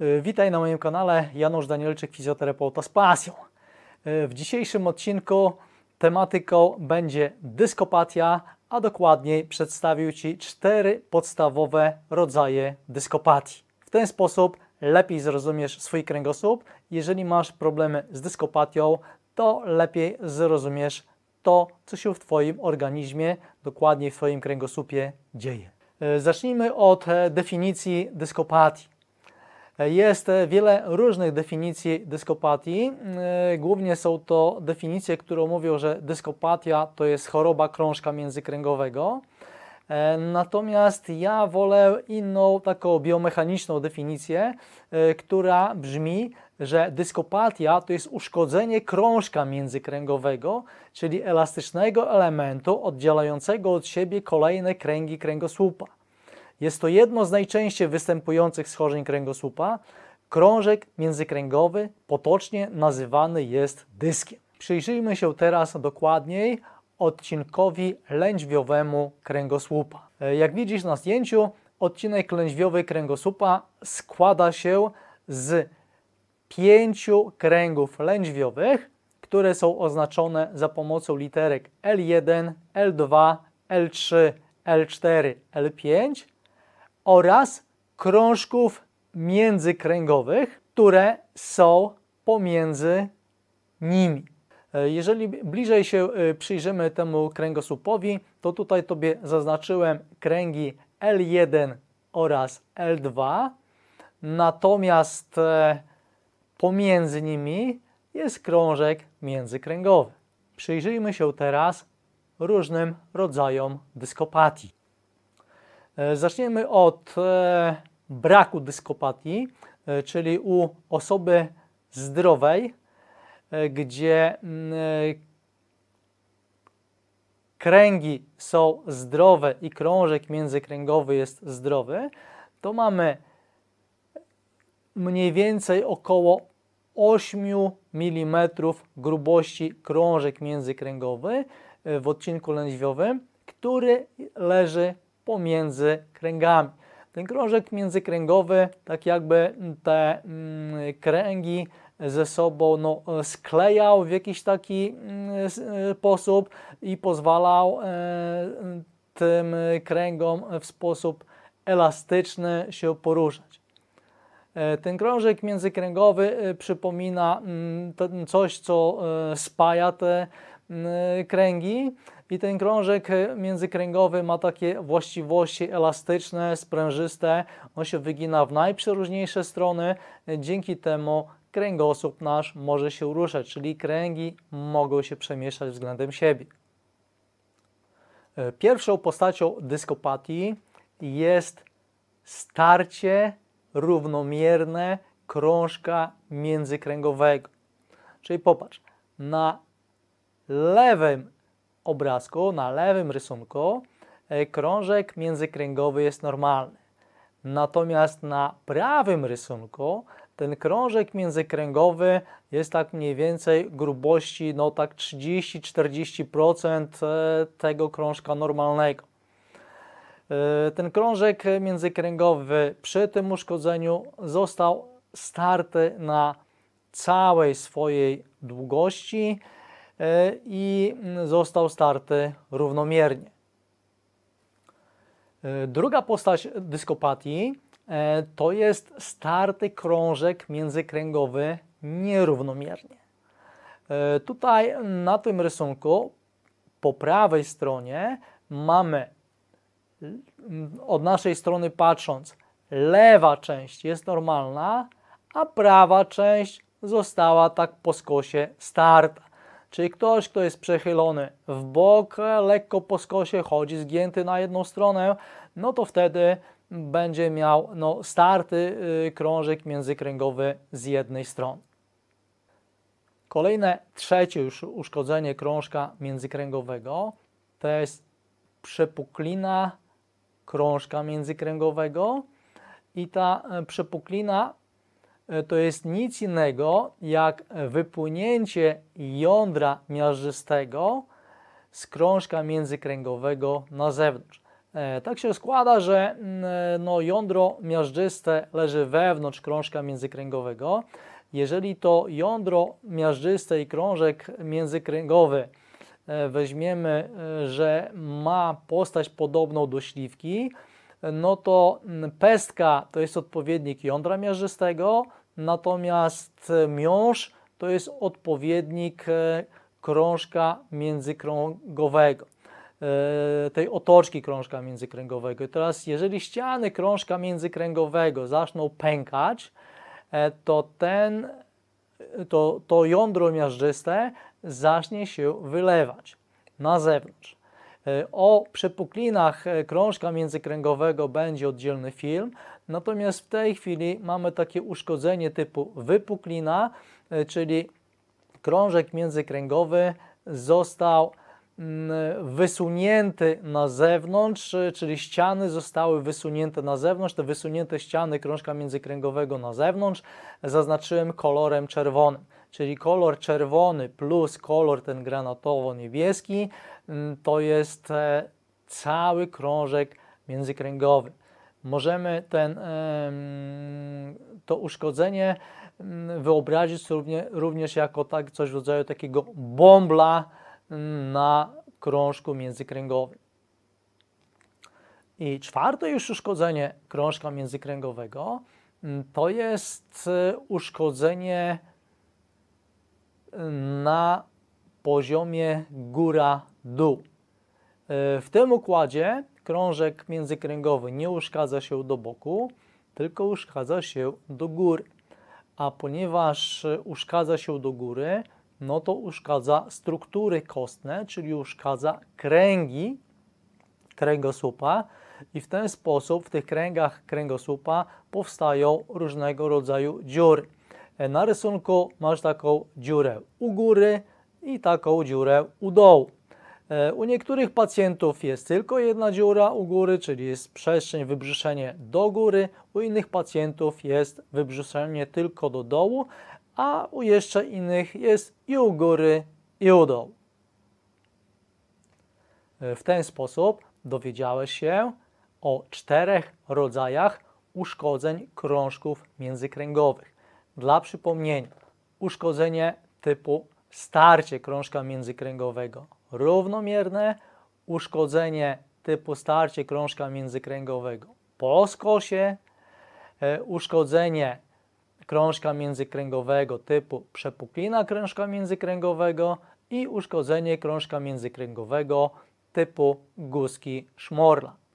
Y, witaj na moim kanale, Janusz Danielczyk, fizjoterapeuta z pasją. Y, w dzisiejszym odcinku tematyką będzie dyskopatia, a dokładniej przedstawił Ci cztery podstawowe rodzaje dyskopatii. W ten sposób lepiej zrozumiesz swój kręgosłup. Jeżeli masz problemy z dyskopatią, to lepiej zrozumiesz to, co się w Twoim organizmie, dokładniej w Twoim kręgosłupie dzieje. Y, zacznijmy od e, definicji dyskopatii. Jest wiele różnych definicji dyskopatii. E, głównie są to definicje, które mówią, że dyskopatia to jest choroba krążka międzykręgowego. E, natomiast ja wolę inną, taką biomechaniczną definicję, e, która brzmi, że dyskopatia to jest uszkodzenie krążka międzykręgowego, czyli elastycznego elementu oddzielającego od siebie kolejne kręgi kręgosłupa. Jest to jedno z najczęściej występujących schorzeń kręgosłupa. Krążek międzykręgowy potocznie nazywany jest dyskiem. Przyjrzyjmy się teraz dokładniej odcinkowi lędźwiowemu kręgosłupa. E, jak widzisz na zdjęciu, odcinek lędźwiowy kręgosłupa składa się z pięciu kręgów lędźwiowych, które są oznaczone za pomocą literek L1, L2, L3, L4, L5 oraz krążków międzykręgowych, które są pomiędzy nimi. E, jeżeli bliżej się e, przyjrzymy temu kręgosłupowi, to tutaj Tobie zaznaczyłem kręgi L1 oraz L2, natomiast e, pomiędzy nimi jest krążek międzykręgowy. Przyjrzyjmy się teraz różnym rodzajom dyskopatii. E, zaczniemy od e, braku dyskopatii, e, czyli u osoby zdrowej, gdzie mm, kręgi są zdrowe i krążek międzykręgowy jest zdrowy, to mamy mniej więcej około 8 mm grubości krążek międzykręgowy w odcinku lędźwiowym, który leży pomiędzy kręgami. Ten krążek międzykręgowy, tak jakby te mm, kręgi ze sobą no, sklejał w jakiś taki mm, y, sposób i pozwalał e, tym kręgom w sposób elastyczny się poruszać. E, ten krążek międzykręgowy e, przypomina mm, coś, co spaja te Y, kręgi i ten krążek y, międzykręgowy ma takie właściwości elastyczne, sprężyste, on się wygina w najprzeróżniejsze strony, y, dzięki temu kręgosłup nasz może się ruszać, czyli kręgi mogą się przemieszczać względem siebie. Pierwszą postacią dyskopatii jest starcie równomierne krążka międzykręgowego. Czyli popatrz, na lewym obrazku, na lewym rysunku e, krążek międzykręgowy jest normalny. Natomiast na prawym rysunku ten krążek międzykręgowy jest tak mniej więcej grubości no tak 30-40% e, tego krążka normalnego. E, ten krążek międzykręgowy przy tym uszkodzeniu został starty na całej swojej długości E, i mm, został starty równomiernie. E, druga postać dyskopatii e, to jest starty krążek międzykręgowy nierównomiernie. Tutaj na tym rysunku po prawej stronie mamy mm, od naszej strony patrząc lewa część jest normalna, a prawa część została tak po skosie starta. Czyli ktoś, kto jest przechylony w bok, lekko po skosie chodzi, zgięty na jedną stronę, no to wtedy będzie miał no, starty y, krążek międzykręgowy z jednej strony. Kolejne trzecie już uszkodzenie krążka międzykręgowego to jest przepuklina krążka międzykręgowego i ta e, przepuklina E, to jest nic innego jak wypłynięcie jądra miażdżystego z krążka międzykręgowego na zewnątrz. E, tak się składa, że mm, e, no, jądro miażdżyste leży wewnątrz krążka międzykręgowego. Jeżeli to jądro miażdżyste i krążek międzykręgowy weźmiemy, że ma postać podobną do śliwki, no to mm, pestka to jest odpowiednik jądra miażdżystego, natomiast miąż to jest odpowiednik e, krążka międzykrągowego, e, tej otoczki krążka międzykręgowego. I teraz, jeżeli ściany krążka międzykręgowego zaczną pękać, e, to ten, to, to jądro miażdżyste zacznie się wylewać na zewnątrz. E, o przepuklinach e, krążka międzykręgowego będzie oddzielny film, natomiast w tej chwili mamy takie uszkodzenie typu wypuklina, e, czyli krążek międzykręgowy został mm, wysunięty na zewnątrz, czyli ściany zostały wysunięte na zewnątrz, te wysunięte ściany krążka międzykręgowego na zewnątrz zaznaczyłem kolorem czerwonym, czyli kolor czerwony plus kolor ten granatowo-niebieski Mm, to jest e, cały krążek międzykręgowy. Możemy ten, to uszkodzenie mm, wyobrazić również, również jako tak, coś w rodzaju takiego bombla mm, na krążku międzykręgowym. I czwarte już uszkodzenie krążka międzykręgowego to jest e, uszkodzenie e, na poziomie góra dół. E, w tym układzie krążek międzykręgowy nie uszkadza się do boku, tylko uszkadza się do góry. A ponieważ uszkadza się do góry, no to uszkadza struktury kostne, czyli uszkadza kręgi kręgosłupa i w ten sposób w tych kręgach kręgosłupa powstają różnego rodzaju dziury. E, na rysunku masz taką dziurę u góry i taką dziurę u dołu. E, u niektórych pacjentów jest tylko jedna dziura u góry, czyli jest przestrzeń, wybrzuszenie do góry. U innych pacjentów jest wybrzuszenie tylko do dołu, a u jeszcze innych jest i u góry, i u dołu. E, w ten sposób dowiedziałeś się o czterech rodzajach uszkodzeń krążków międzykręgowych. Dla przypomnienia, uszkodzenie typu starcie krążka międzykręgowego, równomierne uszkodzenie typu starcie krążka międzykręgowego po skosie, e, uszkodzenie krążka międzykręgowego typu przepuklina krążka międzykręgowego i uszkodzenie krążka międzykręgowego typu guski szmorla.